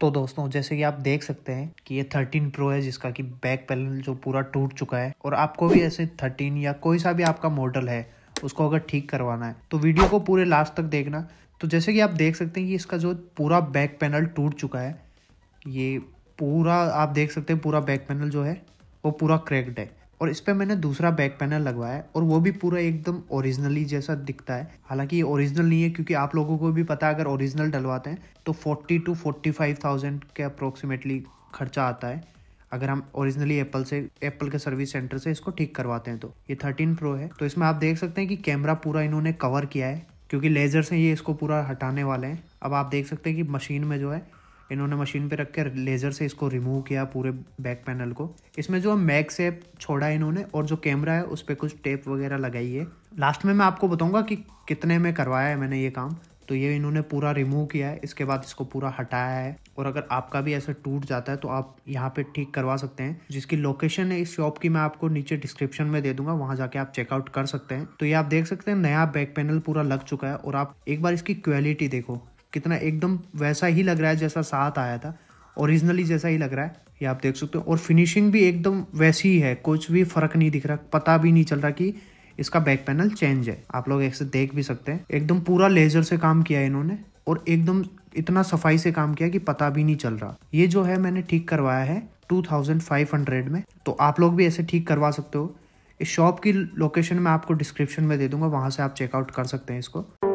तो दोस्तों जैसे कि आप देख सकते हैं कि ये 13 प्रो है जिसका कि बैक पैनल जो पूरा टूट चुका है और आपको भी ऐसे 13 या कोई सा भी आपका मॉडल है उसको अगर ठीक करवाना है तो वीडियो को पूरे लास्ट तक देखना तो जैसे कि आप देख सकते हैं कि इसका जो पूरा बैक पैनल टूट चुका है ये पूरा आप देख सकते हैं पूरा बैक पैनल जो है वो पूरा क्रैक्ड है और इस पर मैंने दूसरा बैक पैनल लगवाया है और वो भी पूरा एकदम ओरिजिनली जैसा दिखता है हालांकि ये ओरिजिनल नहीं है क्योंकि आप लोगों को भी पता है अगर ओरिजिनल डलवाते हैं तो forty two forty five thousand के अप्रोक्सीमेटली खर्चा आता है अगर हम ओरिजिनली एप्पल से एप्पल के सर्विस सेंटर से इसको ठीक करवाते हैं तो ये थर्टीन प्रो है तो इसमें आप देख सकते हैं कि कैमरा पूरा इन्होंने कवर किया है क्योंकि लेज़र से ये इसको पूरा हटाने वाले हैं अब आप देख सकते हैं कि मशीन में जो है इन्होंने मशीन पे रख के लेज़र से इसको रिमूव किया पूरे बैक पैनल को इसमें जो मैग से छोड़ा इन्होंने और जो कैमरा है उस पर कुछ टेप वगैरह लगाई है लास्ट में मैं आपको बताऊँगा कि कितने में करवाया है मैंने ये काम तो ये इन्होंने पूरा रिमूव किया है इसके बाद इसको पूरा हटाया है और अगर आपका भी ऐसा टूट जाता है तो आप यहाँ पे ठीक करवा सकते हैं जिसकी लोकेशन है इस शॉप की मैं आपको नीचे डिस्क्रिप्शन में दे दूंगा वहाँ जाके आप चेकआउट कर सकते हैं तो ये आप देख सकते हैं नया बैक पैनल पूरा लग चुका है और आप एक बार इसकी क्वालिटी देखो कितना एकदम वैसा ही लग रहा है जैसा साथ आया था ओरिजिनली जैसा ही लग रहा है ये आप देख सकते हो और फिनिशिंग भी एकदम वैसी ही है कुछ भी फर्क नहीं दिख रहा पता भी नहीं चल रहा कि इसका बैक पैनल चेंज है आप लोग ऐसे देख भी सकते हैं एकदम पूरा लेजर से काम किया है इन्होंने और एकदम इतना सफाई से काम किया कि पता भी नहीं चल रहा ये जो है मैंने ठीक करवाया है 2500 में तो आप लोग भी ऐसे ठीक करवा सकते हो इस शॉप की लोकेशन मैं आपको डिस्क्रिप्शन में दे दूंगा वहां से आप चेकआउट कर सकते हैं इसको